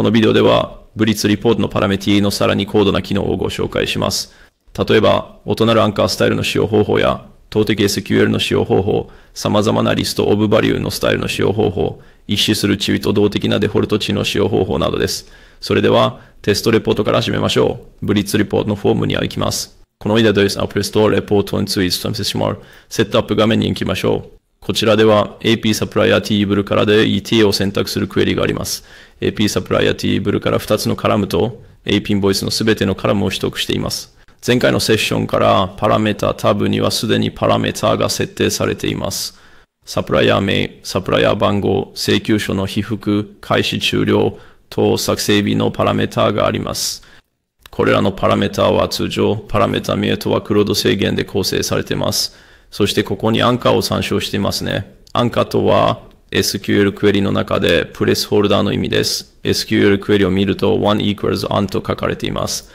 このビデオでは、ブリッツリポートのパラメティのさらに高度な機能をご紹介します。例えば、異なるアンカースタイルの使用方法や、投擲 SQL の使用方法、様々なリストオブバリューのスタイルの使用方法、一種する位と動的なデフォルト値の使用方法などです。それでは、テストレポートから始めましょう。ブリッツリポートのフォームには行きます。この間です。Apple s ト o レポートにツイートさせてしまう。セットアップ画面に行きましょう。こちらでは AP サプライヤー table からで ETA を選択するクエリがあります。AP サプライヤー table から2つのカラムと AP インボイスのすべてのカラムを取得しています。前回のセッションからパラメータタブにはすでにパラメータが設定されています。サプライヤー名、サプライヤー番号、請求書の被覆、開始終了等作成日のパラメータがあります。これらのパラメータは通常、パラメータ名とはクロード制限で構成されています。そしてここにアンカーを参照していますね。アンカーとは SQL クエリの中でプレスホルダーの意味です。SQL クエリを見ると one equals o n と書かれています。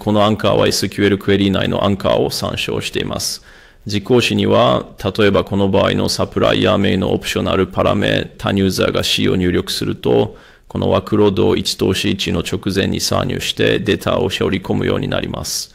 このアンカーは SQL クエリ内のアンカーを参照しています。実行詞には、例えばこの場合のサプライヤー名のオプショナルパラメ、ーニユーザーが C を入力すると、このワークロードを1投資1の直前に参入してデータを絞り込むようになります。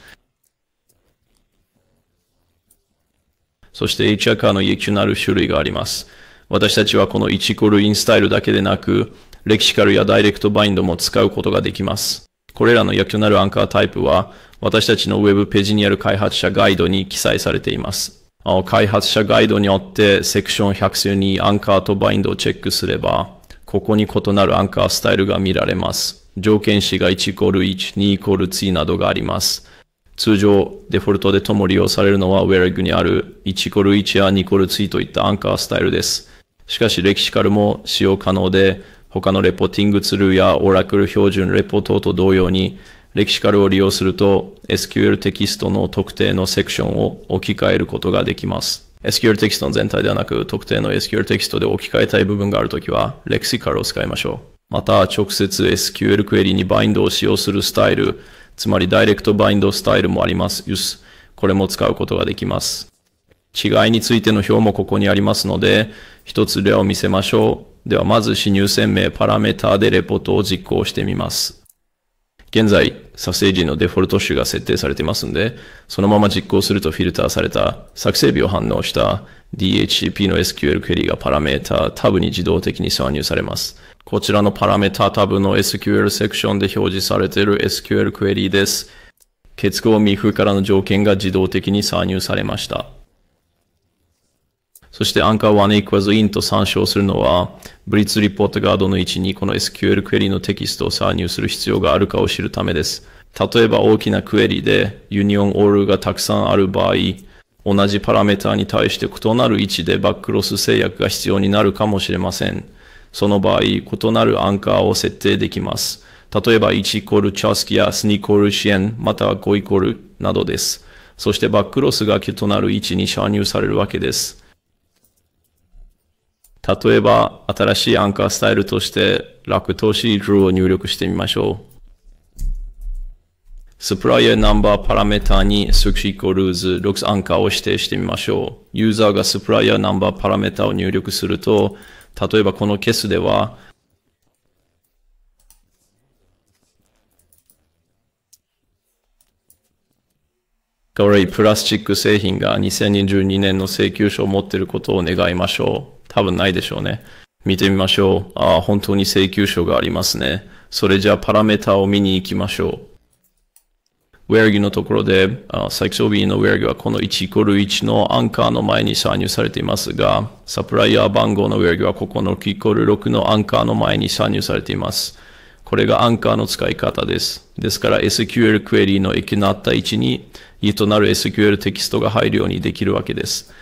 そして h アカーの益なる種類があります。私たちはこの1コールインスタイルだけでなく、レキシカルやダイレクトバインドも使うことができます。これらの役となるアンカータイプは、私たちの Web ページにある開発者ガイドに記載されています。開発者ガイドによってセクション100数にアンカーとバインドをチェックすれば、ここに異なるアンカースタイルが見られます。条件子が1イコール1、2イコール2などがあります。通常デフォルトでとも利用されるのは w h e r e g にある1コル1や2コル2といったアンカースタイルです。しかしレキシカルも使用可能で他のレポティングツルーやオラクル標準レポ等と同様にレキシカルを利用すると SQL テキストの特定のセクションを置き換えることができます。SQL テキストの全体ではなく特定の SQL テキストで置き換えたい部分があるときはレキシカルを使いましょう。また直接 SQL クエリにバインドを使用するスタイル、つまりダイレクトバインドスタイルもあります。use これも使うことができます。違いについての表もここにありますので、一つ例を見せましょう。ではまず、記入鮮明パラメータでレポートを実行してみます。現在、作成時のデフォルト種が設定されていますので、そのまま実行するとフィルターされた作成日を反応した DHCP の SQL クエリがパラメータタブに自動的に挿入されます。こちらのパラメータタブの SQL セクションで表示されている SQL クエリーです。結合未封からの条件が自動的に挿入されました。そして Anchor 1 equals in と参照するのは、ブリッツリポートガードの位置にこの SQL クエリのテキストを挿入する必要があるかを知るためです。例えば大きなクエリでユニオンオールがたくさんある場合、同じパラメータに対して異なる位置でバックロス制約が必要になるかもしれません。その場合、異なるアンカーを設定できます。例えば1イコールチャスキや2イコール支援、または5イコールなどです。そしてバックロスが異なる位置に挿入されるわけです。例えば、新しいアンカースタイルとして、楽投資ルーを入力してみましょう。スプライヤーナンバーパラメータに six イコールズ6アンカーを指定してみましょう。ユーザーがスプライヤーナンバーパラメータを入力すると、例えばこのケースでは、悪いプラスチック製品が2022年の請求書を持っていることを願いましょう。多分ないでしょうね。見てみましょう。ああ、本当に請求書がありますね。それじゃあパラメータを見に行きましょう。w h e r のところで、あ最小 B のウェアギはこの1イコール1のアンカーの前に参入されていますが、サプライヤー番号のウェアギはここの6イコール6のアンカーの前に参入されています。これがアンカーの使い方です。ですから SQL クエリの駅のあった位置に、異となる SQL テキストが入るようにできるわけです。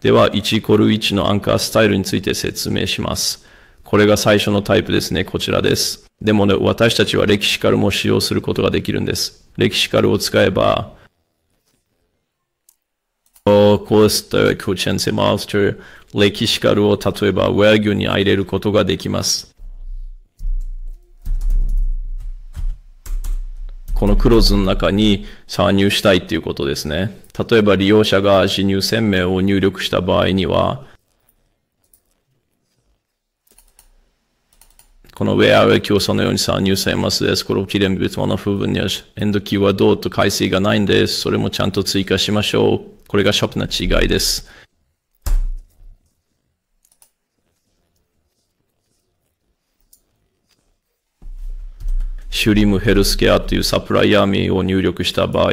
では、1イコール1のアンカースタイルについて説明します。これが最初のタイプですね。こちらです。でもね、私たちはレキシカルも使用することができるんです。レキシカルを使えば、Costa Cochense m a レキシカルを例えば Wagyu に入れることができます。このクローズの中に参入したいっていうことですね。例えば利用者が自入1000名を入力した場合には、このウェアウェイ競争のように参入れますです。これをきれいに別の部分には、エンドキーワードと改正がないんです。それもちゃんと追加しましょう。これがシャープな違いです。シュリムヘルスケアというサプライヤー名を入力した場合、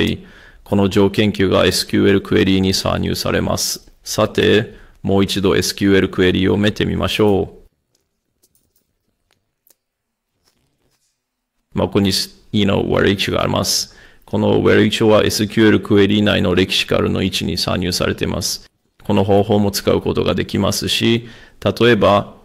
この条件級が SQL クエリーに参入されます。さて、もう一度 SQL クエリーを見てみましょう。まあ、ここにいいの悪い値があります。この w h e r は SQL クエリ内のレキシカルの位置に参入されています。この方法も使うことができますし、例えば、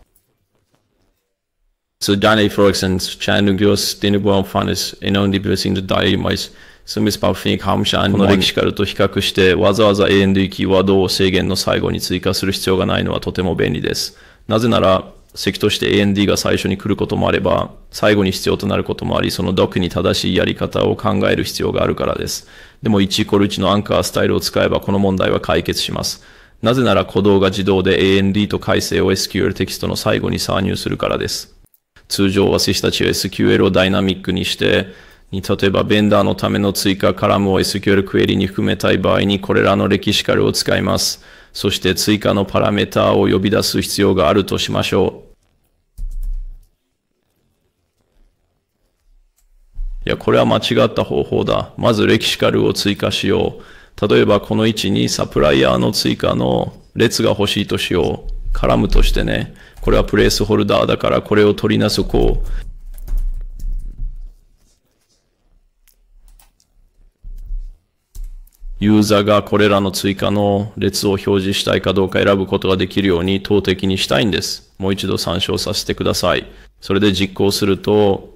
So Danny, for instance, c h a n d u g y o u s Dinubuan Fanis, Enon d i u s i n Dai, Mais, Sumis p u f f i n k Hamshan, このレクシカルと比較して、わざわざ AND キーワードを制限の最後に追加する必要がないのはとても便利です。なぜなら、席として AND が最初に来ることもあれば、最後に必要となることもあり、そのドクに正しいやり方を考える必要があるからです。でも1イコール1のアンカースタイルを使えばこの問題は解決します。なぜなら鼓動が自動で AND と改正を SQL テキストの最後に参入するからです。通常私たちは SQL をダイナミックにして、に例えばベンダーのための追加カラムを SQL クエリに含めたい場合にこれらの歴史カルを使います。そして追加のパラメータを呼び出す必要があるとしましょう。いや、これは間違った方法だ。まずレキシカルを追加しよう。例えばこの位置にサプライヤーの追加の列が欲しいとしよう。カラムとしてね。これはプレイスホルダーだからこれを取りなそこう。ユーザーがこれらの追加の列を表示したいかどうか選ぶことができるように投擲にしたいんです。もう一度参照させてください。それで実行すると、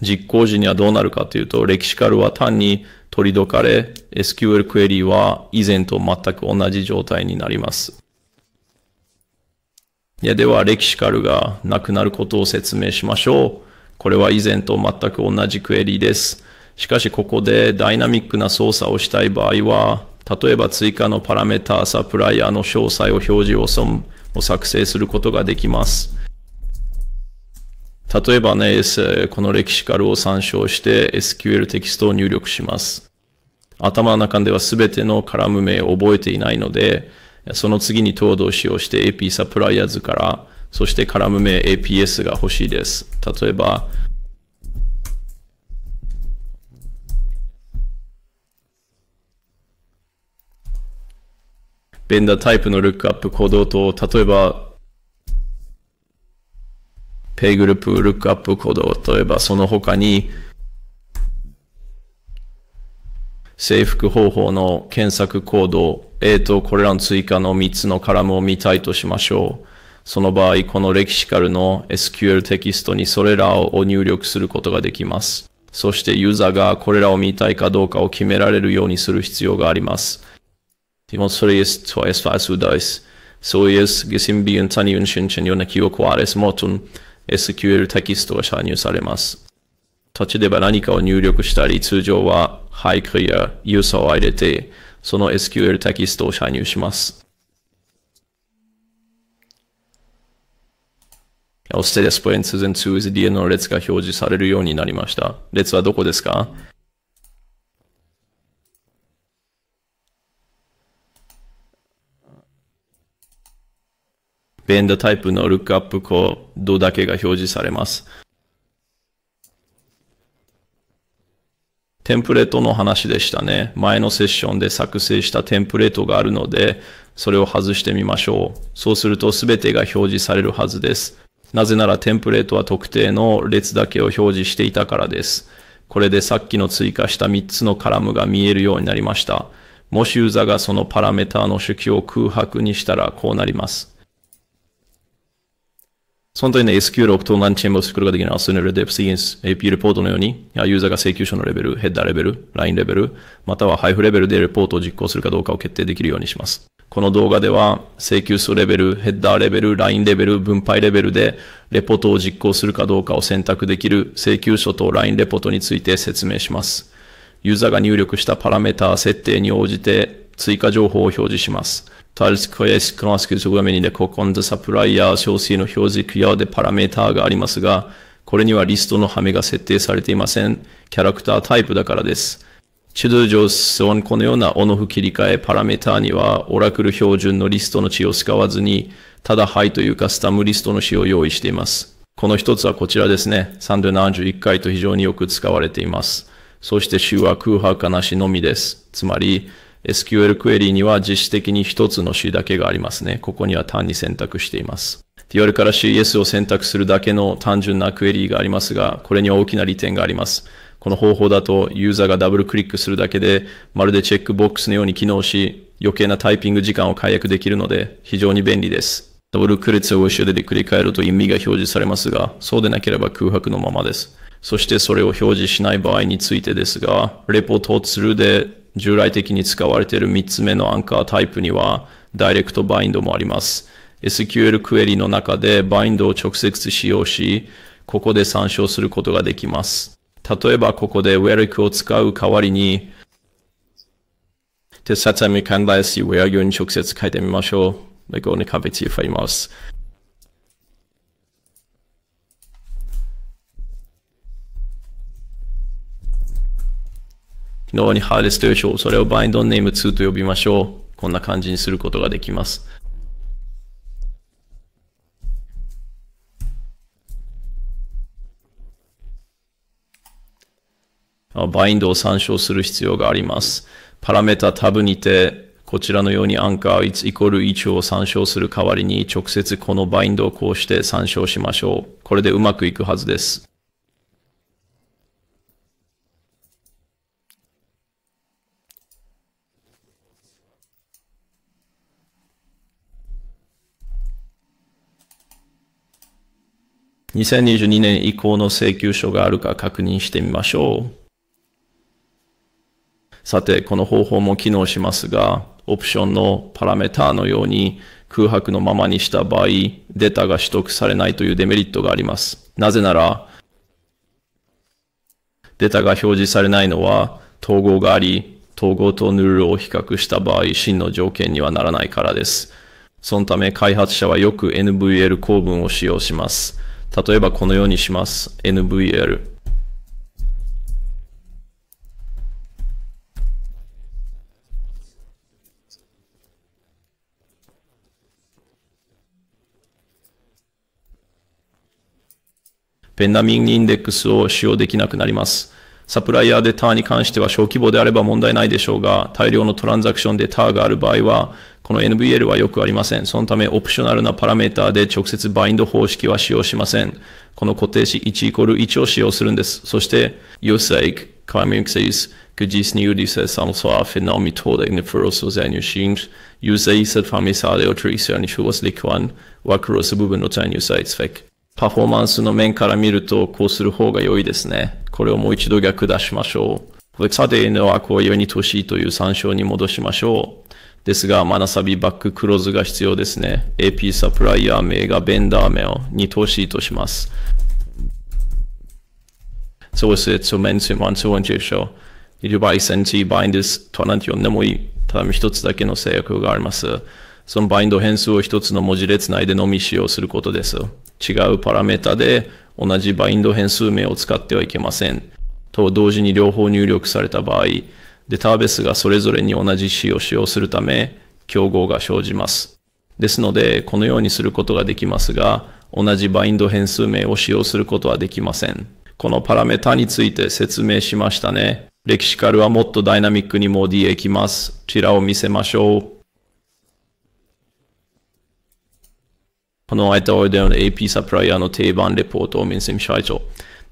実行時にはどうなるかというと、レキシカルは単に取り除かれ、SQL クエリは以前と全く同じ状態になります。いや、では歴史カルがなくなることを説明しましょう。これは以前と全く同じクエリです。しかしここでダイナミックな操作をしたい場合は、例えば追加のパラメータサプライヤーの詳細を表示を損を作成することができます。例えばね、このレキシカルを参照して SQL テキストを入力します。頭の中では全てのカラム名を覚えていないので、その次に東動使用して AP サプライヤーズから、そしてカラム名 APS が欲しいです。例えば、ベンダータイプのルックアップ行動と、例えば、ペイグループルックアップ行動、例えばその他に、制服方法の検索行動、えっ、ー、と、これらの追加の3つのカラムを見たいとしましょう。その場合、このレキシカルの SQL テキストにそれらを入力することができます。そしてユーザーがこれらを見たいかどうかを決められるようにする必要があります。d e m o n s t r i e s zuerst, a s u da i s So i s gesimbigen t a n i u n s h i n Chenyonakio Quares Motun SQL テキストが挿入されます。途中では何かを入力したり、通常はクリア、ユーザーを入れて、その SQL テキストを挿入します。押してレスポエンツ全2 w d n の列が表示されるようになりました。列はどこですかベンドタイプのルックアップコードだけが表示されます。テンプレートの話でしたね。前のセッションで作成したテンプレートがあるので、それを外してみましょう。そうすると全てが表示されるはずです。なぜならテンプレートは特定の列だけを表示していたからです。これでさっきの追加した3つのカラムが見えるようになりました。もしユーザーがそのパラメータの初記を空白にしたらこうなります。その時の SQL を盗難チェーンを作ることができるのは、数のレベルで、AP レポートのように、ユーザーが請求書のレベル、ヘッダーレベル、ラインレベル、または配布レベルでレポートを実行するかどうかを決定できるようにします。この動画では、請求数レベル、ヘッダーレベル、ラインレベル、分配レベルで、レポートを実行するかどうかを選択できる請求書とラインレポートについて説明します。ユーザーが入力したパラメータ設定に応じて追加情報を表示します。タルスクエスクマスクズウ面メニでココンドサプライヤー、小数の表示クヤでパラメーターがありますが、これにはリストのハメが設定されていません。キャラクタータイプだからです。チドジョスオンこのようなオノフ切り替えパラメーターには、オラクル標準のリストの値を使わずに、ただハイというカスタムリストの値を用意しています。この一つはこちらですね。371回と非常によく使われています。そして週は空白かなしのみです。つまり、SQL クエリーには実質的に一つの種だけがありますね。ここには単に選択しています。TR から CS を選択するだけの単純なクエリーがありますが、これには大きな利点があります。この方法だとユーザーがダブルクリックするだけで、まるでチェックボックスのように機能し、余計なタイピング時間を解約できるので、非常に便利です。ダブルクリックを後ろで繰り返ると意味が表示されますが、そうでなければ空白のままです。そしてそれを表示しない場合についてですが、レポートをすルで従来的に使われている3つ目のアンカータイプには、ダイレクトバインドもあります。SQL クエリの中でバインドを直接使用し、ここで参照することができます。例えばここで Weric を使う代わりに、手説明考えし、Weric に直接書いてみましょう。で、こカに壁ティフイます。側にハーレスという表、それをバインドネーム2と呼びましょう。こんな感じにすることができます。バインドを参照する必要があります。パラメータタブにて、こちらのようにアンカー1イコール1を参照する代わりに直接このバインドをこうして参照しましょう。これでうまくいくはずです。2022年以降の請求書があるか確認してみましょう。さて、この方法も機能しますが、オプションのパラメーターのように空白のままにした場合、データが取得されないというデメリットがあります。なぜなら、データが表示されないのは統合があり、統合とヌルを比較した場合、真の条件にはならないからです。そのため開発者はよく NVL 構文を使用します。例えばこのようにします。NVL。ペンダミングインデックスを使用できなくなります。サプライヤーでターに関しては小規模であれば問題ないでしょうが、大量のトランザクションでターがある場合は、この NVL はよくありません。そのため、オプショナルなパラメーターで直接バインド方式は使用しません。この固定詞1イコール1を使用するんです。そして、y o u s e k Kamixis c o u l d i s n i u d i s e s Amsoa p h e n o m e t h o d e in t h e r f e r o s o h a n e u s User ist f e r m i s s a d e o d t r ist ja nicht für was l i q u o n e Wakrosubu benutzt e new s i r z w f a k e パフォーマンスの面から見ると、こうする方が良いですね。これをもう一度逆出しましょう。これさて、N はこういうに等しいという参照に戻しましょう。ですが、マナサビバッククローズが必要ですね。AP サプライヤー名がベンダー名をに等しいとします。そうですね。jetzt zum Enzym an so und so. リバイセンチバインデスとは何て呼んでもいい。ただ一つだけの制約があります。そのバインド変数を一つの文字列内でのみ使用することです。違うパラメータで同じバインド変数名を使ってはいけません。と同時に両方入力された場合、データベースがそれぞれに同じ詞を使用するため、競合が生じます。ですので、このようにすることができますが、同じバインド変数名を使用することはできません。このパラメータについて説明しましたね。レキシカルはもっとダイナミックにモディへ行きます。こちらを見せましょう。この間おいでの AP サプライヤーの定番レポートを見せみしゃいと。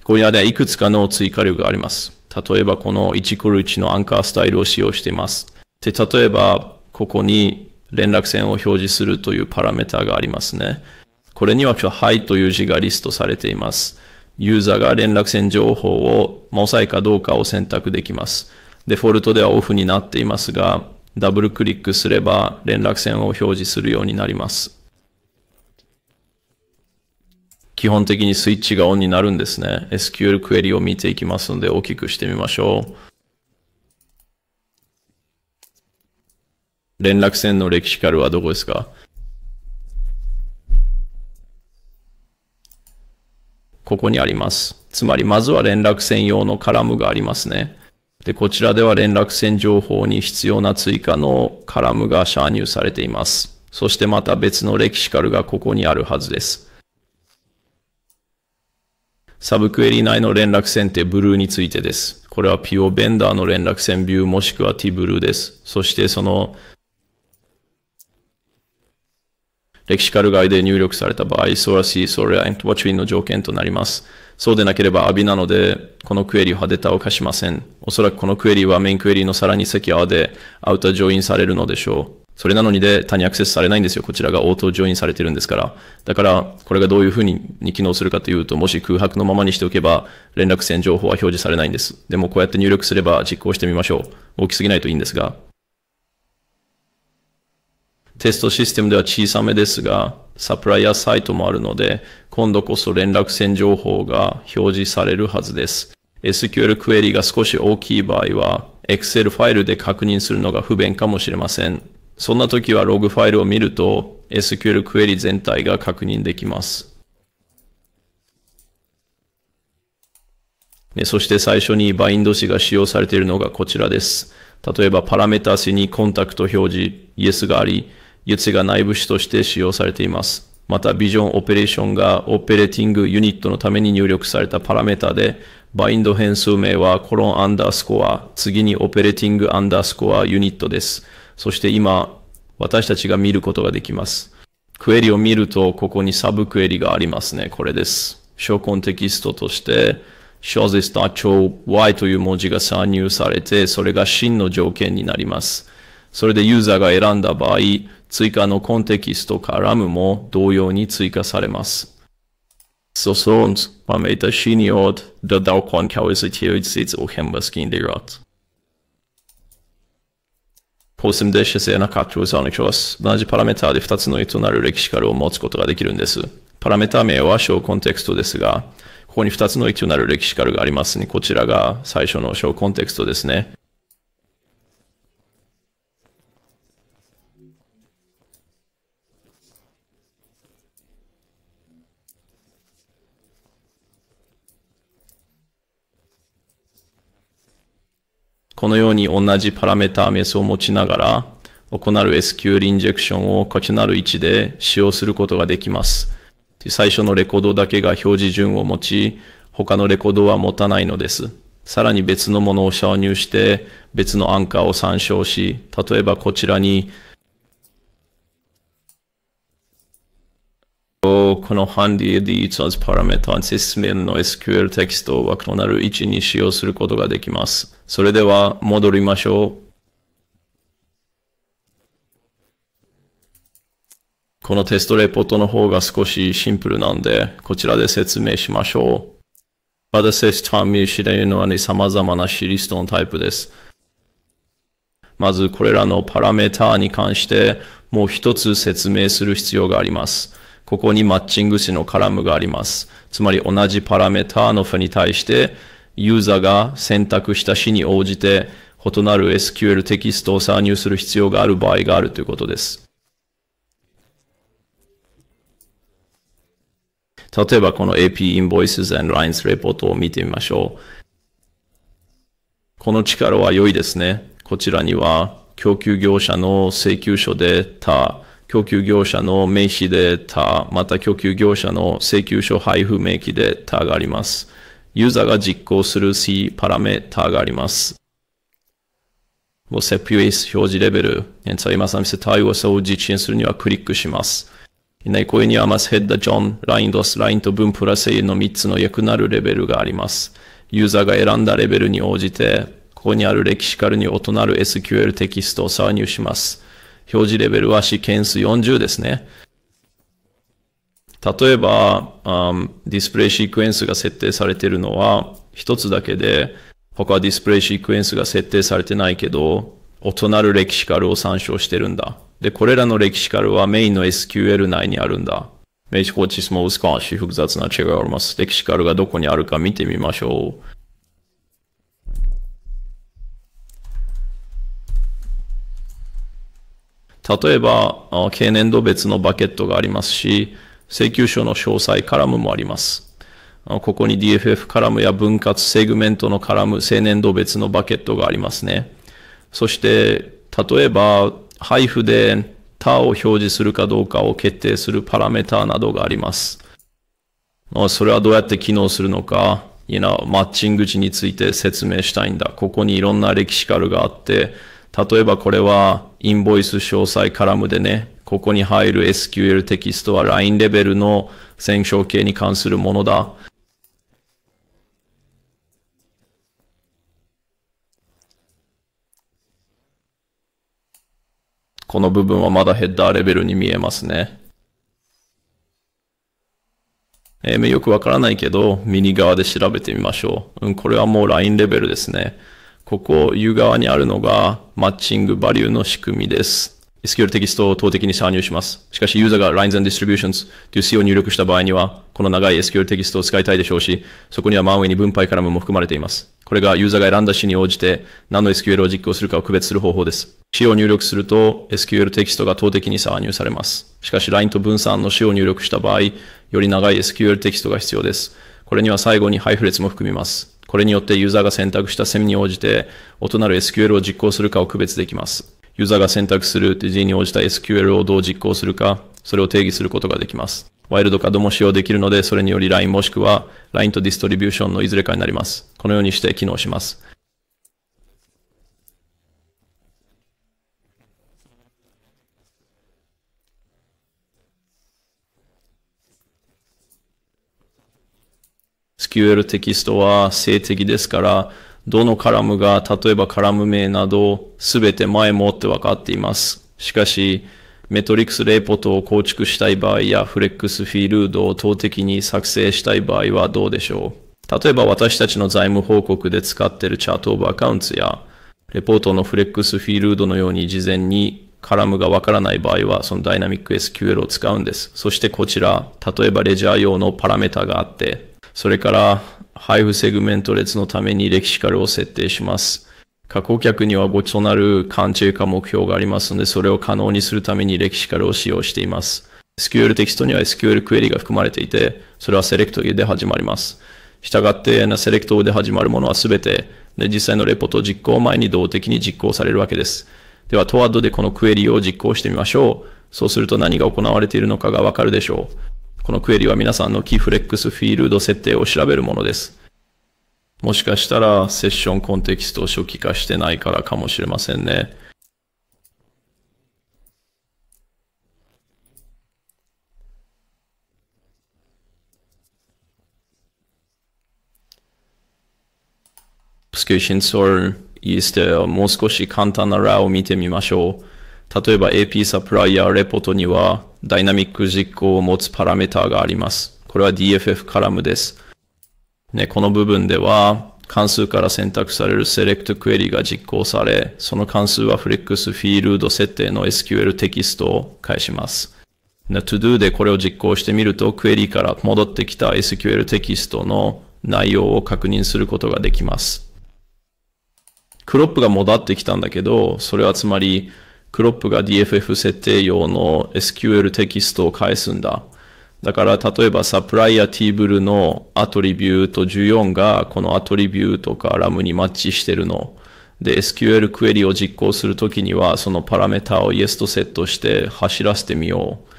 これはいくつかの追加力があります。例えばこの1コルーチのアンカースタイルを使用しています。で、例えばここに連絡線を表示するというパラメータがありますね。これには Hi という字がリストされています。ユーザーが連絡線情報をモサイかどうかを選択できます。デフォルトではオフになっていますが、ダブルクリックすれば連絡線を表示するようになります。基本的にスイッチがオンになるんですね。SQL クエリを見ていきますので大きくしてみましょう。連絡線のレキシカルはどこですかここにあります。つまり、まずは連絡線用のカラムがありますね。で、こちらでは連絡線情報に必要な追加のカラムがシ入されています。そしてまた別のレキシカルがここにあるはずです。サブクエリ内の連絡ってブルーについてです。これはピオベンダーの連絡線ビューもしくは t ブルーです。そしてそのレキシカル外で入力された場合、ソラシー、ソレエント、ワチウィンの条件となります。そうでなければ、アビなので、このクエリはデータを貸しません。おそらくこのクエリはメインクエリのさらに積泡でアウタージョインされるのでしょう。それなのにで他にアクセスされないんですよ。こちらがオートジョインされてるんですから。だから、これがどういうふうにに機能するかというと、もし空白のままにしておけば、連絡線情報は表示されないんです。でも、こうやって入力すれば実行してみましょう。大きすぎないといいんですが。テストシステムでは小さめですが、サプライヤーサイトもあるので、今度こそ連絡線情報が表示されるはずです。SQL クエリが少し大きい場合は、Excel ファイルで確認するのが不便かもしれません。そんな時はログファイルを見ると SQL クエリ全体が確認できます。そして最初にバインド詞が使用されているのがこちらです。例えばパラメータ詞にコンタクト表示イエスがあり、ユツが内部詞として使用されています。またビジョンオペレーションがオペレーティングユニットのために入力されたパラメータで、バインド変数名はコロンアンダースコア、次にオペレーティングアンダースコアユニットです。そして今、私たちが見ることができます。クエリを見ると、ここにサブクエリがありますね。これです。小コンテキストとして、小説と超 Y という文字が参入されて、それが真の条件になります。それでユーザーが選んだ場合、追加のコンテキストからムも同様に追加されます。s s n e t a s h i n i o d e d a n k a s t i s i t c h h e m a s n d e r t ホースで姿勢な拡張者の教室、同じパラメータで2つの異なるレキシカルを持つことができるんです。パラメータ名は小コンテクストですが、ここに2つの異なるレキシカルがありますね。こちらが最初の小コンテクストですね。このように同じパラメータメスを持ちながら、行う SQL インジェクションを価値なる位置で使用することができます。最初のレコードだけが表示順を持ち、他のレコードは持たないのです。さらに別のものを挿入して、別のアンカーを参照し、例えばこちらに Og この範囲でいつはパラメータ説明の SQL テキストはこのなる位置に使用することができます。それでは戻りましょう。このテストレポートの方が少しシンプルなんで、こちらで説明しましょう。ス私たちは見知れるのは、ね、様々なシリストのタイプです。まずこれらのパラメーターに関してもう一つ説明する必要があります。ここにマッチング詞のカラムがあります。つまり同じパラメータの負に対して、ユーザーが選択した詞に応じて異なる SQL テキストを参入する必要がある場合があるということです。例えばこの AP Invoices and Lines Report を見てみましょう。この力は良いですね。こちらには供給業者の請求書で他供給業者の名詞データ、また供給業者の請求書配布名義データがあります。ユーザーが実行する C パラメーターがあります。セ o c ê p u 表示レベル。Então, imaz 対応者を実現するにはクリックします。内声にはマスヘッダ、ジョン、ライン、ドス、ラインと分プラス A の3つの役なるレベルがあります。ユーザーが選んだレベルに応じて、ここにある歴史カルに異なる SQL テキストを挿入します。表示レベルはシーケンス40ですね。例えば、ディスプレイシークエンスが設定されているのは一つだけで、他はディスプレイシークエンスが設定されてないけど、異なるレキシカルを参照してるんだ。で、これらのレキシカルはメインの SQL 内にあるんだ。名チコーチスモースカーシー複雑な違いがあります。レキシカルがどこにあるか見てみましょう。例えば、経年度別のバケットがありますし、請求書の詳細カラムもあります。ここに DFF カラムや分割セグメントのカラム、青年度別のバケットがありますね。そして、例えば、配布で他を表示するかどうかを決定するパラメータなどがあります。それはどうやって機能するのか、いマッチング値について説明したいんだ。ここにいろんな歴史カルがあって、例えばこれはインボイス詳細カラムでね、ここに入る SQL テキストは LINE レベルの選称系に関するものだ。この部分はまだヘッダーレベルに見えますね。えー、よくわからないけど、右側で調べてみましょう。うん、これはもう LINE レベルですね。ここ U 側にあるのがマッチングバリューの仕組みです。SQL テキストを投的に参入します。しかしユーザーが Lines and Distributions という C を入力した場合には、この長い SQL テキストを使いたいでしょうし、そこには真上に分配からも含まれています。これがユーザーが選んだ詞に応じて何の SQL を実行するかを区別する方法です。詞を入力すると SQL テキストが投的に参入されます。しかし LINE と分散の詞を入力した場合、より長い SQL テキストが必要です。これには最後に配布列も含みます。これによってユーザーが選択したセミに応じて、異なる SQL を実行するかを区別できます。ユーザーが選択する G に応じた SQL をどう実行するか、それを定義することができます。ワイルドカードも使用できるので、それにより LINE もしくは LINE とディストリビューションのいずれかになります。このようにして機能します。SQL テキストは静的ですから、どのカラムが例えばカラム名など全て前もって分かっています。しかし、メトリックスレポートを構築したい場合やフレックスフィールドを投的に作成したい場合はどうでしょう例えば私たちの財務報告で使っているチャートオブアカウントやレポートのフレックスフィールドのように事前にカラムがわからない場合はそのダイナミック SQL を使うんです。そしてこちら、例えばレジャー用のパラメータがあってそれから、配布セグメント列のためにレキシカルを設定します。加工客にはとなる関中化目標がありますので、それを可能にするためにレキシカルを使用しています。SQL テキストには SQL クエリが含まれていて、それはセレクトで始まります。したがって、セレクトで始まるものはすべて、実際のレポート実行前に動的に実行されるわけです。では、トワッドでこのクエリを実行してみましょう。そうすると何が行われているのかがわかるでしょう。このクエリは皆さんのキーフレックスフィールド設定を調べるものです。もしかしたらセッションコンテキストを初期化してないからかもしれませんね。スケーシンソルイーステもう少し簡単なラを見てみましょう。例えば AP サプライヤーレポートにはダイナミック実行を持つパラメータがあります。これは DFF カラムです。ね、この部分では関数から選択されるセレクトクエリが実行され、その関数はフレックスフィールド設定の SQL テキストを返します。todo でこれを実行してみると、クエリから戻ってきた SQL テキストの内容を確認することができます。クロップが戻ってきたんだけど、それはつまりクロップが DFF 設定用の SQL テキストを返すんだ。だから例えばサプライヤティーブルのアトリビュート14がこのアトリビュートかラムにマッチしてるの。で、SQL クエリを実行するときにはそのパラメータを Yes とセットして走らせてみよう。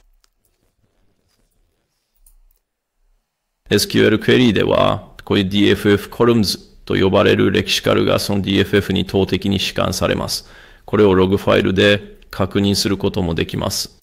SQL クエリでは、こういう DFF コルムズと呼ばれるレキシカルがその DFF に投擲に弛緩されます。これをログファイルで確認することもできます。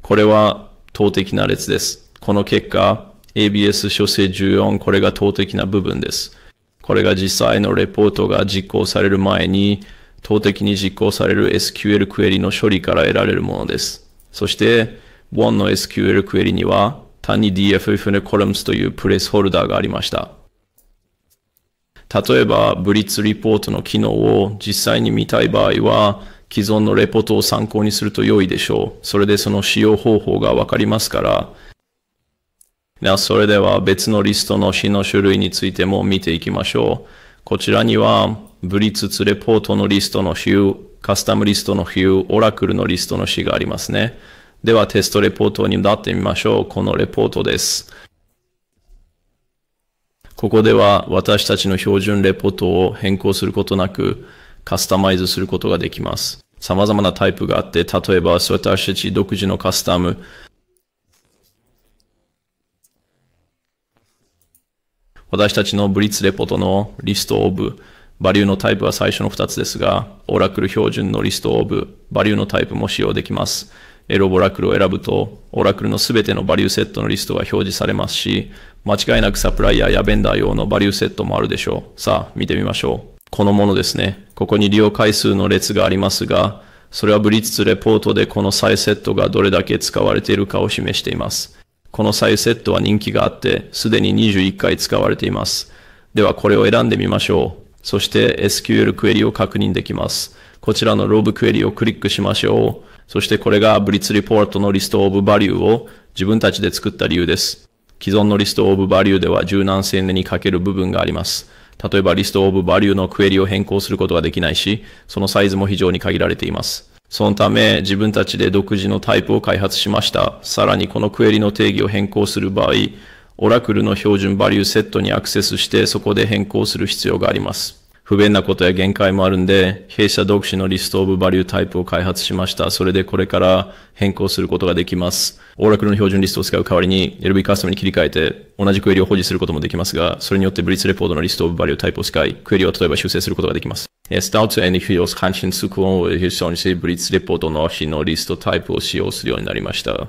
これは投的な列です。この結果、ABS 書生14、これが投的な部分です。これが実際のレポートが実行される前に、投的に実行される SQL クエリの処理から得られるものです。そして、ボンの SQL クエリには、単に d f f の c o l u m n s というプレスホルダーがありました。例えば、ブリッツリポートの機能を実際に見たい場合は、既存のレポートを参考にすると良いでしょう。それでその使用方法がわかりますから。な、それでは別のリストの詩の種類についても見ていきましょう。こちらには、ブリツツレポートのリストの比喩、カスタムリストの比喩、オラクルのリストの比がありますね。ではテストレポートになってみましょう。このレポートです。ここでは私たちの標準レポートを変更することなくカスタマイズすることができます。様々なタイプがあって、例えば私たち独自のカスタム、私たちのブリッツレポートのリストオブ、バリューのタイプは最初の2つですが、オラクル標準のリストオブ、バリューのタイプも使用できます。エロボラクルを選ぶと、オラクルのすべてのバリューセットのリストが表示されますし、間違いなくサプライヤーやベンダー用のバリューセットもあるでしょう。さあ、見てみましょう。このものですね。ここに利用回数の列がありますが、それはブリッツレポートでこの再セットがどれだけ使われているかを示しています。この再セットは人気があって、すでに21回使われています。ではこれを選んでみましょう。そして SQL クエリを確認できます。こちらのローブクエリをクリックしましょう。そしてこれがブリッツリポートのリストオブバリューを自分たちで作った理由です。既存のリストオブバリューでは柔軟性に欠ける部分があります。例えばリストオブバリューのクエリを変更することができないし、そのサイズも非常に限られています。そのため自分たちで独自のタイプを開発しました。さらにこのクエリの定義を変更する場合、オラクルの標準バリューセットにアクセスしてそこで変更する必要があります。不便なことや限界もあるんで、弊社独自のリストオブバリュータイプを開発しました。それでこれから変更することができます。オーラクルの標準リストを使う代わりに LB カスタムに切り替えて同じクエリを保持することもできますが、それによってブリッツレポートのリストオブバリュータイプを使い、クエリを例えば修正することができます。s t a u e t e i n i Führungskanchen zu k o m e n wo ich schon sie b l i r e p o r t und auch n o を使用するようになりました。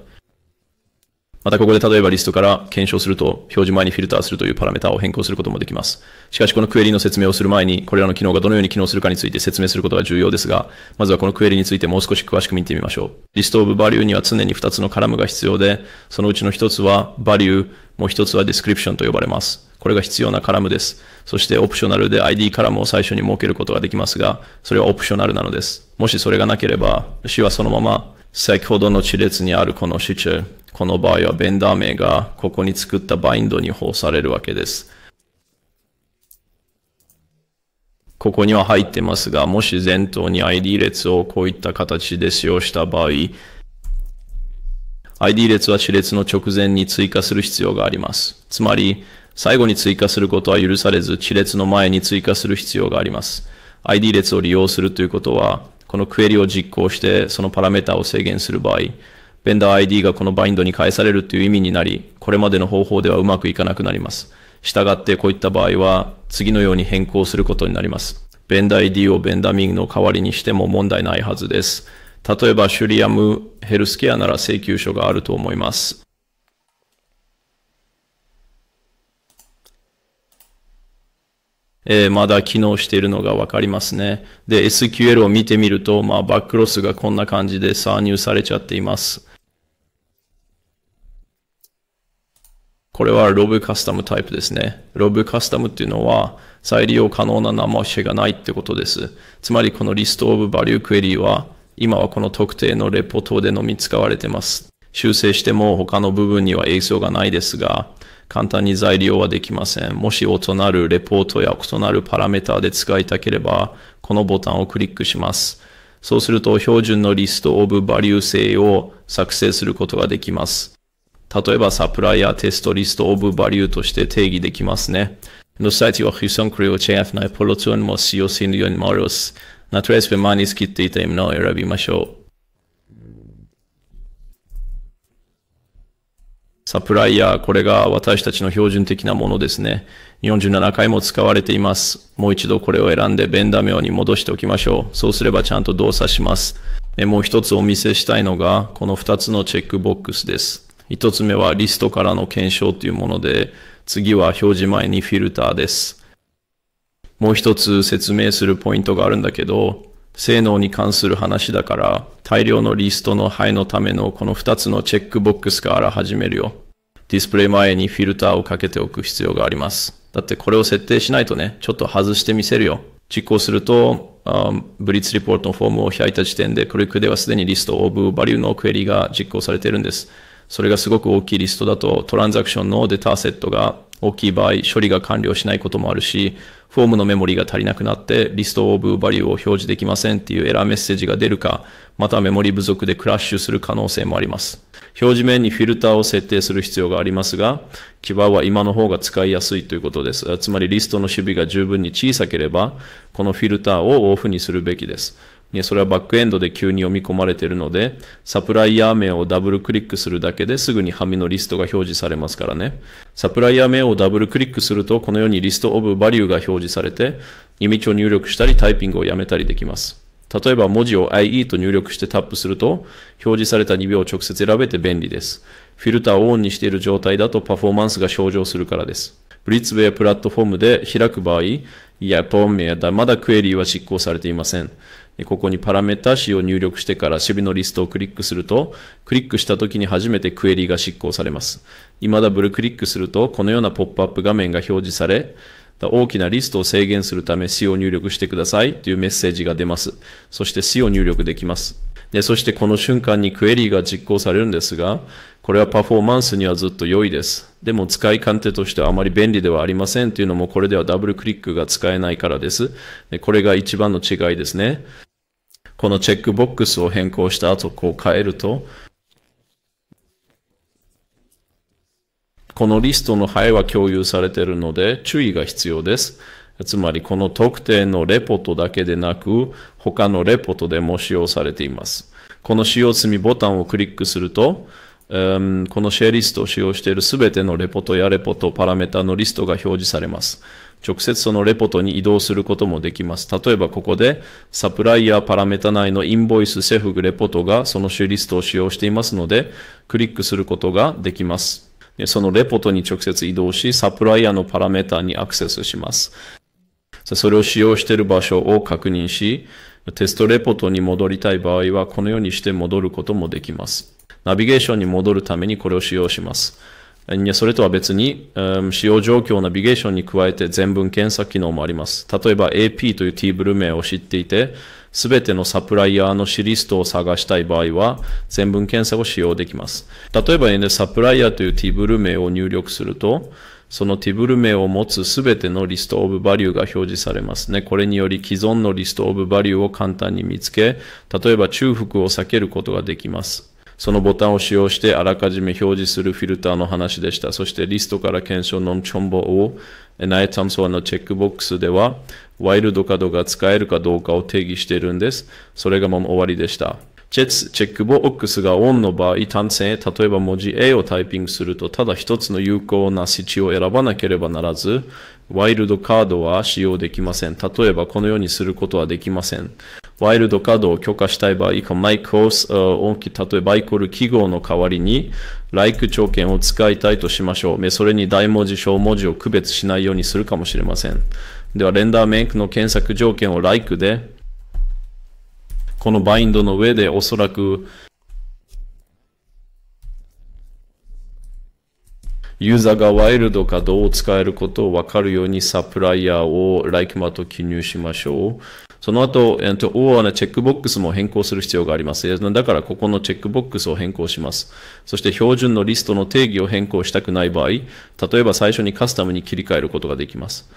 またここで例えばリストから検証すると表示前にフィルターするというパラメータを変更することもできます。しかしこのクエリの説明をする前にこれらの機能がどのように機能するかについて説明することが重要ですが、まずはこのクエリについてもう少し詳しく見てみましょう。リストオブバリューには常に2つのカラムが必要で、そのうちの1つはバリュー、もう1つはディスクリプションと呼ばれます。これが必要なカラムです。そしてオプショナルで ID カラムを最初に設けることができますが、それはオプショナルなのです。もしそれがなければ、主はそのまま先ほどの地列にあるこのシチュー、この場合はベンダー名がここに作ったバインドに保されるわけです。ここには入ってますが、もし前頭に ID 列をこういった形で使用した場合、ID 列は地列の直前に追加する必要があります。つまり、最後に追加することは許されず、地列の前に追加する必要があります。ID 列を利用するということは、このクエリを実行して、そのパラメータを制限する場合、ベンダー ID がこのバインドに返されるという意味になり、これまでの方法ではうまくいかなくなります。従ってこういった場合は、次のように変更することになります。ベンダー ID をベンダーミングの代わりにしても問題ないはずです。例えば、シュリアムヘルスケアなら請求書があると思います。えー、まだ機能しているのがわかりますね。で、SQL を見てみると、まあ、バックロスがこんな感じで参入されちゃっています。これはロブカスタムタイプですね。ロブカスタムっていうのは再利用可能な生足がないってことです。つまりこのリストオブバリュークエリーは今はこの特定のレポ等でのみ使われてます。修正しても他の部分には影響がないですが、簡単に材料はできません。もし異なるレポートや異なるパラメータで使いたければ、このボタンをクリックします。そうすると標準のリストオブバリュー性を作成することができます。例えばサプライヤーテストリストオブバリューとして定義できますね。o s i t u o n c r e f p o l o サプライヤー、これが私たちの標準的なものですね。47回も使われています。もう一度これを選んでベンダーオに戻しておきましょう。そうすればちゃんと動作します。もう一つお見せしたいのが、この二つのチェックボックスです。1つ目はリストからの検証というもので、次は表示前にフィルターです。もう一つ説明するポイントがあるんだけど、性能に関する話だから、大量のリストの配のためのこの2つのチェックボックスから始めるよ。ディスプレイ前にフィルターをかけておく必要があります。だってこれを設定しないとね、ちょっと外してみせるよ。実行すると、ブリッツリポートのフォームを開いた時点で、クリックではすでにリスト、オブ、バリューのクエリが実行されているんです。それがすごく大きいリストだと、トランザクションのデータセットが大きい場合、処理が完了しないこともあるし、フォームのメモリが足りなくなって、リストオブバリューを表示できませんっていうエラーメッセージが出るか、またメモリ不足でクラッシュする可能性もあります。表示面にフィルターを設定する必要がありますが、基盤は今の方が使いやすいということです。つまりリストの守備が十分に小さければ、このフィルターをオフにするべきです。それはバックエンドで急に読み込まれているので、サプライヤー名をダブルクリックするだけですぐにハミのリストが表示されますからね。サプライヤー名をダブルクリックすると、このようにリストオブバリューが表示されて、意味値を入力したりタイピングをやめたりできます。例えば文字を IE と入力してタップすると、表示された2秒を直接選べて便利です。フィルターをオンにしている状態だとパフォーマンスが症状するからです。ブリッツウェアプラットフォームで開く場合、いや、透明だ。まだクエリーは執行されていません。ここにパラメータ C を入力してから守備のリストをクリックすると、クリックした時に初めてクエリが執行されます。今ダブルクリックすると、このようなポップアップ画面が表示され、大きなリストを制限するため詞を入力してくださいというメッセージが出ます。そして詞を入力できます。で、そしてこの瞬間にクエリーが実行されるんですが、これはパフォーマンスにはずっと良いです。でも使い鑑定としてはあまり便利ではありませんというのもこれではダブルクリックが使えないからです。でこれが一番の違いですね。このチェックボックスを変更した後こう変えると、このリストのハエは共有されているので注意が必要です。つまりこの特定のレポートだけでなく、他のレポートでも使用されています。この使用済みボタンをクリックすると、このシェアリストを使用しているすべてのレポートやレポート、パラメータのリストが表示されます。直接そのレポートに移動することもできます。例えばここで、サプライヤーパラメータ内のインボイスセフグレポートがそのシェアリストを使用していますので、クリックすることができます。そのレポートに直接移動し、サプライヤーのパラメータにアクセスします。それを使用している場所を確認し、テストレポートに戻りたい場合は、このようにして戻ることもできます。ナビゲーションに戻るためにこれを使用します。それとは別に、使用状況ナビゲーションに加えて全文検査機能もあります。例えば AP というテーブル名を知っていて、すべてのサプライヤーのシリストを探したい場合は、全文検査を使用できます。例えば、ね、サプライヤーというテーブル名を入力すると、そのティブル名を持つすべてのリストオブバリューが表示されますね。これにより既存のリストオブバリューを簡単に見つけ、例えば中腹を避けることができます。そのボタンを使用してあらかじめ表示するフィルターの話でした。そしてリストから検証のチョンボをナイタムソアのチェックボックスでは、ワイルドカードが使えるかどうかを定義しているんです。それがもう終わりでした。チェッチェックボックスがオンの場合、単線へ、例えば文字 A をタイピングすると、ただ一つの有効な指示を選ばなければならず、ワイルドカードは使用できません。例えば、このようにすることはできません。ワイルドカードを許可したい場合、マイコース、例えばイコール記号の代わりに、like 条件を使いたいとしましょう。それに大文字、小文字を区別しないようにするかもしれません。では、レンダーメイクの検索条件を like で、このバインドの上でおそらくユーザーがワイルドかどう使えることをわかるようにサプライヤーをライクマと記入しましょう。その後、えっと、オーアなチェックボックスも変更する必要があります。だから、ここのチェックボックスを変更します。そして、標準のリストの定義を変更したくない場合、例えば最初にカスタムに切り替えることができます。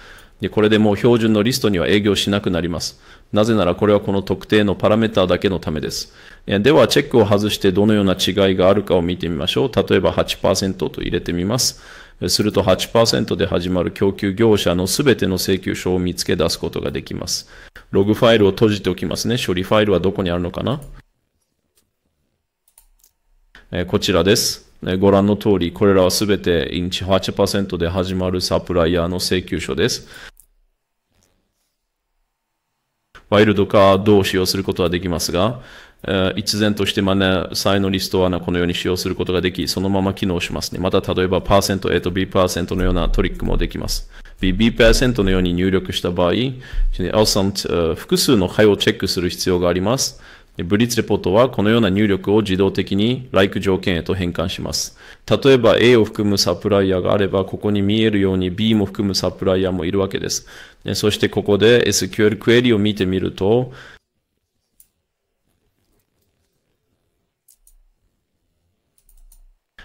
で、これでもう標準のリストには営業しなくなります。なぜならこれはこの特定のパラメータだけのためです。では、チェックを外してどのような違いがあるかを見てみましょう。例えば8%と入れてみます。すると8%で始まる供給業者のすべての請求書を見つけ出すことができます。ログファイルを閉じておきますね。処理ファイルはどこにあるのかなこちらです。ご覧の通り、これらはすべてインチ8%で始まるサプライヤーの請求書です。ワイルドカードを使用することはできますが、一然としてマネ、サイのリストはこのように使用することができ、そのまま機能しますね。また、例えば、パーセント A と B パーセントのようなトリックもできます。B, B パーセントのように入力した場合、L さん、複数の値をチェックする必要があります。ブリッツレポートはこのような入力を自動的に like 条件へと変換します。例えば A を含むサプライヤーがあれば、ここに見えるように B も含むサプライヤーもいるわけです。そしてここで SQL クエリを見てみると、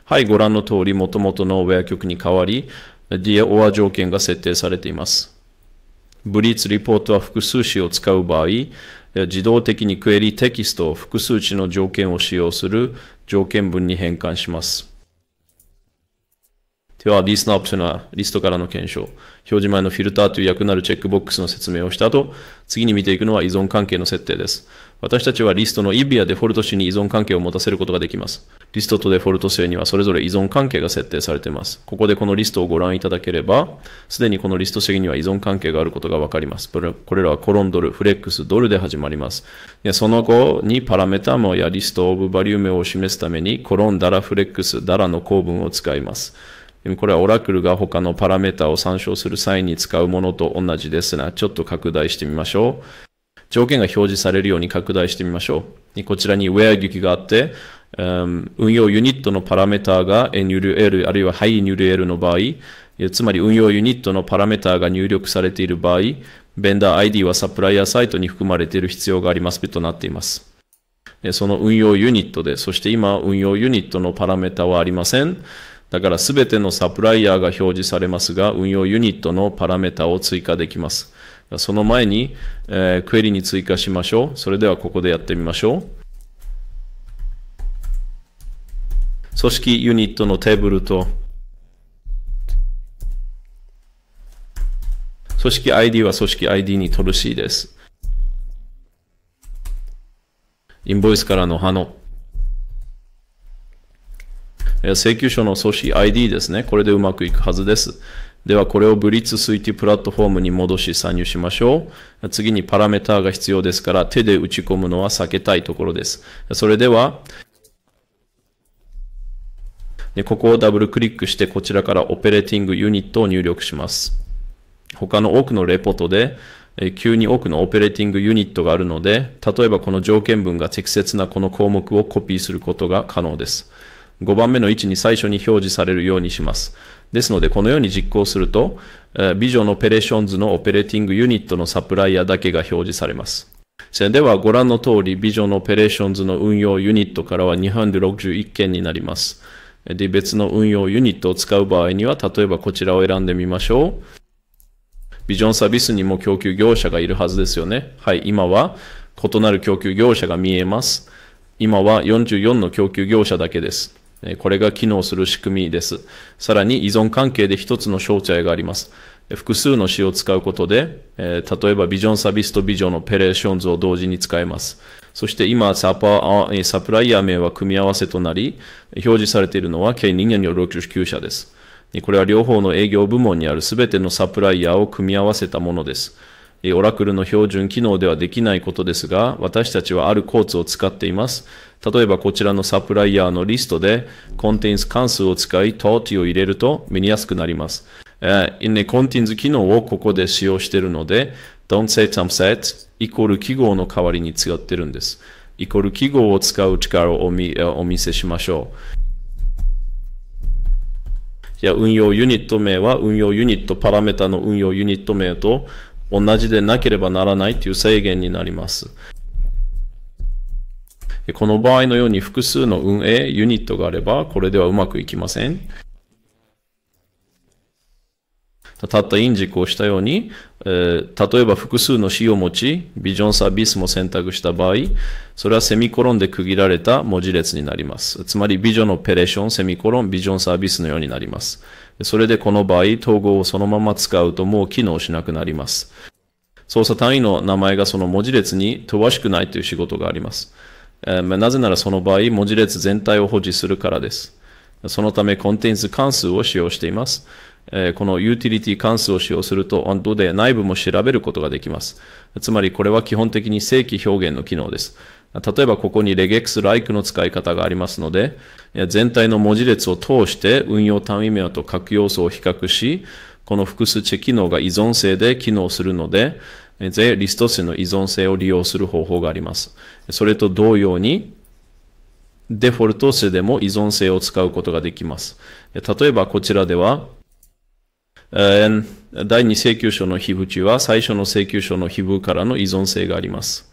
はい、ご覧の通り元々のウェア局に変わり、DOR 条件が設定されています。ブリーツリポートは複数詞を使う場合、自動的にクエリテキストを複数値の条件を使用する条件文に変換します。ではリストのオプションはリストからの検証、表示前のフィルターという役なるチェックボックスの説明をした後、次に見ていくのは依存関係の設定です。私たちはリストのイビやデフォルト値に依存関係を持たせることができます。リストとデフォルト性にはそれぞれ依存関係が設定されています。ここでこのリストをご覧いただければ、すでにこのリスト性には依存関係があることがわかります。これらはコロンドル、フレックス、ドルで始まります。でその後にパラメータ名やリストオブバリュー名を示すために、コロンダラフレックス、ダラの構文を使います。これはオラクルが他のパラメータを参照する際に使うものと同じですが、ちょっと拡大してみましょう。条件が表示されるように拡大してみましょう。こちらに where 行きがあって、運用ユニットのパラメータが NURL あるいは h i n u r l の場合、つまり運用ユニットのパラメータが入力されている場合、ベンダー ID はサプライヤーサイトに含まれている必要がありますとなっています。その運用ユニットで、そして今運用ユニットのパラメータはありません。だからすべてのサプライヤーが表示されますが、運用ユニットのパラメータを追加できます。その前に、えー、クエリに追加しましょう。それではここでやってみましょう。組織ユニットのテーブルと、組織 ID は組織 ID にトルシーです。インボイスからのハノ。請求書の組織 ID ですね。これでうまくいくはずです。ではこれをブリッツ推定プラットフォームに戻し参入しましょう。次にパラメーターが必要ですから手で打ち込むのは避けたいところです。それでは、でここをダブルクリックしてこちらからオペレーティングユニットを入力します。他の多くのレポートで、急に多くのオペレーティングユニットがあるので、例えばこの条件文が適切なこの項目をコピーすることが可能です。5番目の位置に最初に表示されるようにします。ですので、このように実行すると、ビジョンオペレーションズのオペレーティングユニットのサプライヤーだけが表示されます。では、ご覧の通り、ビジョンオペレーションズの運用ユニットからは261件になります。で、別の運用ユニットを使う場合には、例えばこちらを選んでみましょう。ビジョンサービスにも供給業者がいるはずですよね。はい、今は異なる供給業者が見えます。今は44の供給業者だけです。これが機能する仕組みです。さらに依存関係で一つの招待があります。複数の詞を使うことで、例えばビジョンサービスとビジョンのペレーションズを同時に使えます。そして今サパ、サプライヤー名は組み合わせとなり、表示されているのは k 2年による69社です。これは両方の営業部門にある全てのサプライヤーを組み合わせたものです。オラクルの標準機能ではできないことですが、私たちはあるコーツを使っています。例えばこちらのサプライヤーのリストで、コンテンツ関数を使い、t ティを入れると見にやすくなります。えー、ね、コンテンツ機能をここで使用しているので、don't set some s e t イコール記号の代わりに使ってるんです。イコール記号を使う力をお見お見せしましょう。じゃあ運用ユニット名は運用ユニット、パラメータの運用ユニット名と、同じでなければならないという制限になります。この場合のように複数の運営ユニットがあれば、これではうまくいきません。たったインジクをしたように、えー、例えば複数の詞を持ち、ビジョンサービスも選択した場合、それはセミコロンで区切られた文字列になります。つまり、ビジョンオペレーション、セミコロン、ビジョンサービスのようになります。それでこの場合、統合をそのまま使うともう機能しなくなります。操作単位の名前がその文字列に乏しくないという仕事があります。えー、なぜならその場合、文字列全体を保持するからです。そのため、コンテンツ関数を使用しています。えこのユーティリティ関数を使用すると、後で内部も調べることができます。つまりこれは基本的に正規表現の機能です。例えばここに regex like の使い方がありますので、全体の文字列を通して運用単位名と各要素を比較し、この複数値機能が依存性で機能するので、ぜリスト数の依存性を利用する方法があります。それと同様に、デフォルト数でも依存性を使うことができます。例えばこちらでは、第2請求書の非付は最初の請求書の非付からの依存性があります。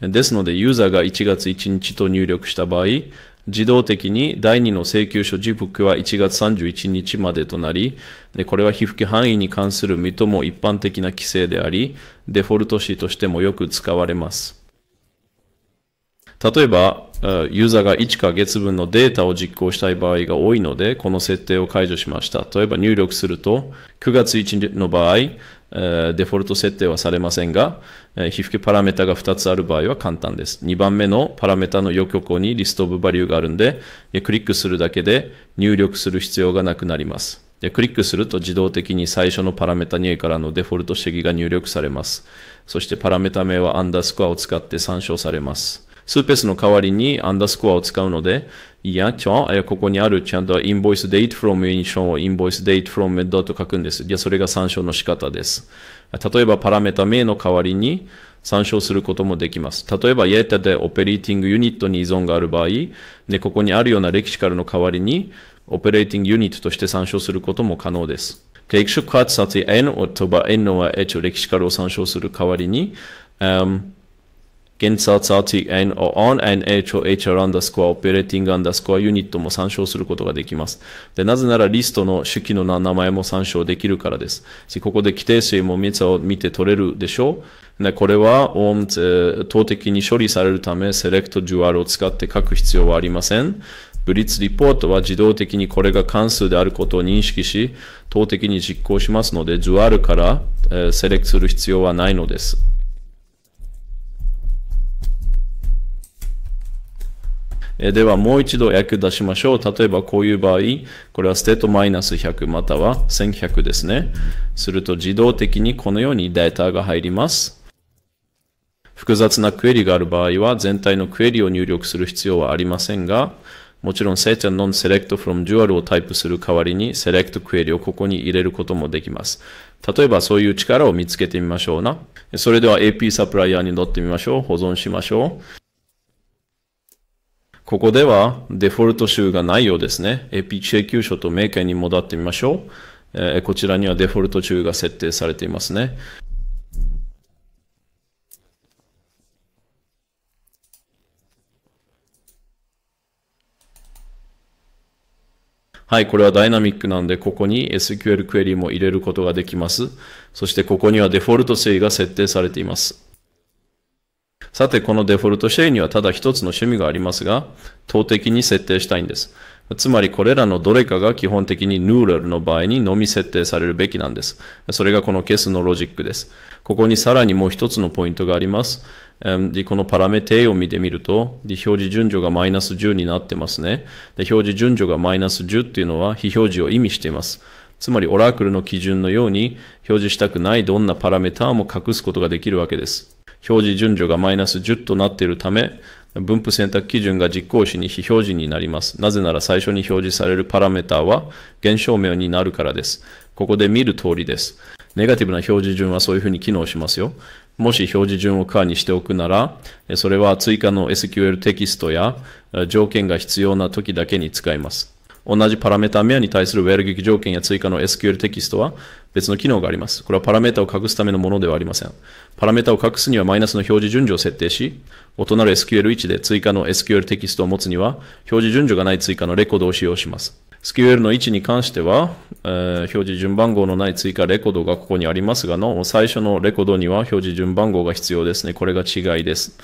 ですので、ユーザーが1月1日と入力した場合、自動的に第2の請求書時服は1月31日までとなり、これは被覆範囲に関する身とも一般的な規制であり、デフォルトーとしてもよく使われます。例えば、ユーザーが1か月分のデータを実行したい場合が多いので、この設定を解除しました。例えば入力すると、9月1日の場合、デフォルト設定はされませんが、皮膚パラメータが2つある場合は簡単です。2番目のパラメータの横横にリストオブバリューがあるんで、クリックするだけで入力する必要がなくなります。クリックすると自動的に最初のパラメータ2からのデフォルト指摘が入力されます。そしてパラメータ名はアンダースコアを使って参照されます。スーペースの代わりにアンダースコアを使うので、いや、ちょ、ここにあるちゃんとインボイスデイトフロム m ニションをインボイスデイトフロムメッドと書くんです。じゃそれが参照の仕方です。例えばパラメータ名の代わりに参照することもできます。例えば、やエたでオペレーティングユニットに依存がある場合、で、ここにあるようなレキシカルの代わりに、オペレーティングユニットとして参照することも可能です。結局、かつさて N を飛ば N は H をレキシカルを参照する代わりに、um, 検査サー on a n HOH underscore operating underscore unit も参照することができます。で、なぜならリストの手記の名前も参照できるからです。ここで規定数も密を見て取れるでしょう。これは、オン、投的に処理されるため、セレクトジュアルを使って書く必要はありません。ブリッツリポートは自動的にこれが関数であることを認識し、投的に実行しますので、ジュアルから、えー、セレクトする必要はないのです。えではもう一度訳出しましょう。例えばこういう場合、これはステートマイナス100または1100ですね。すると自動的にこのようにデータが入ります。複雑なクエリがある場合は全体のクエリを入力する必要はありませんが、もちろん set non select from dual をタイプする代わりに select クエリをここに入れることもできます。例えばそういう力を見つけてみましょうな。それでは AP サプライヤーに乗ってみましょう。保存しましょう。ここではデフォルト集がないようですね。AP 請求書と名権に戻ってみましょう。えー、こちらにはデフォルト集が設定されていますね。はい、これはダイナミックなんで、ここに SQL クエリも入れることができます。そしてここにはデフォルト正義が設定されています。さて、このデフォルトシェイにはただ一つの趣味がありますが、動的に設定したいんです。つまりこれらのどれかが基本的にヌーラルの場合にのみ設定されるべきなんです。それがこのケースのロジックです。ここにさらにもう一つのポイントがあります。でこのパラメ定を見てみると、で表示順序がマイナス10になってますねで。表示順序がマイナス10っていうのは非表示を意味しています。つまりオラクルの基準のように表示したくないどんなパラメーターも隠すことができるわけです。表示順序がマイナス10となっているため、分布選択基準が実行しに非表示になります。なぜなら最初に表示されるパラメータは減少名になるからです。ここで見る通りです。ネガティブな表示順はそういうふうに機能しますよ。もし表示順をカーにしておくなら、それは追加の SQL テキストや条件が必要な時だけに使います。同じパラメータメアに対するウェル劇条件や追加の SQL テキストは別の機能があります。これはパラメータを隠すためのものではありません。パラメータを隠すにはマイナスの表示順序を設定し、異なる SQL 位置で追加の SQL テキストを持つには、表示順序がない追加のレコードを使用します。SQL の位置に関しては、えー、表示順番号のない追加レコードがここにありますがの、最初のレコードには表示順番号が必要ですね。これが違いです。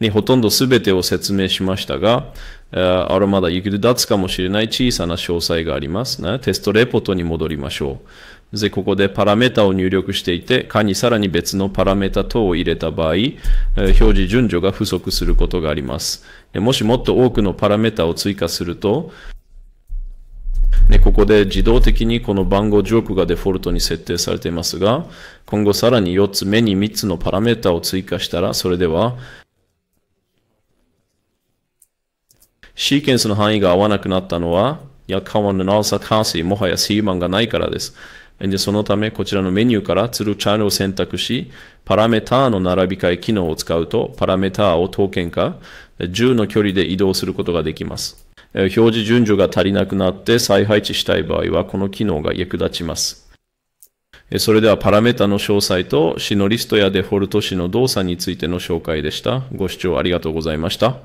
にほとんど全てを説明しましたが、アロマダ役立つかもしれない小さな詳細があります、ね。テストレポートに戻りましょう。で、ここでパラメータを入力していて、かにさらに別のパラメータ等を入れた場合、表示順序が不足することがあります。もしもっと多くのパラメータを追加すると、で、ここで自動的にこの番号ジョークがデフォルトに設定されていますが、今後さらに4つ目に3つのパラメータを追加したら、それではシーケンスの範囲が合わなくなったのは、やかわのなさかし、もはやシーマンがないからです。でそのため、こちらのメニューからツルチャルを選択し、パラメーターの並び替え機能を使うと、パラメーターを統計化、10の距離で移動することができます。表示順序が足りなくなって再配置したい場合は、この機能が役立ちます。それではパラメータの詳細と、詩のリストやデフォルト詩の動作についての紹介でした。ご視聴ありがとうございました。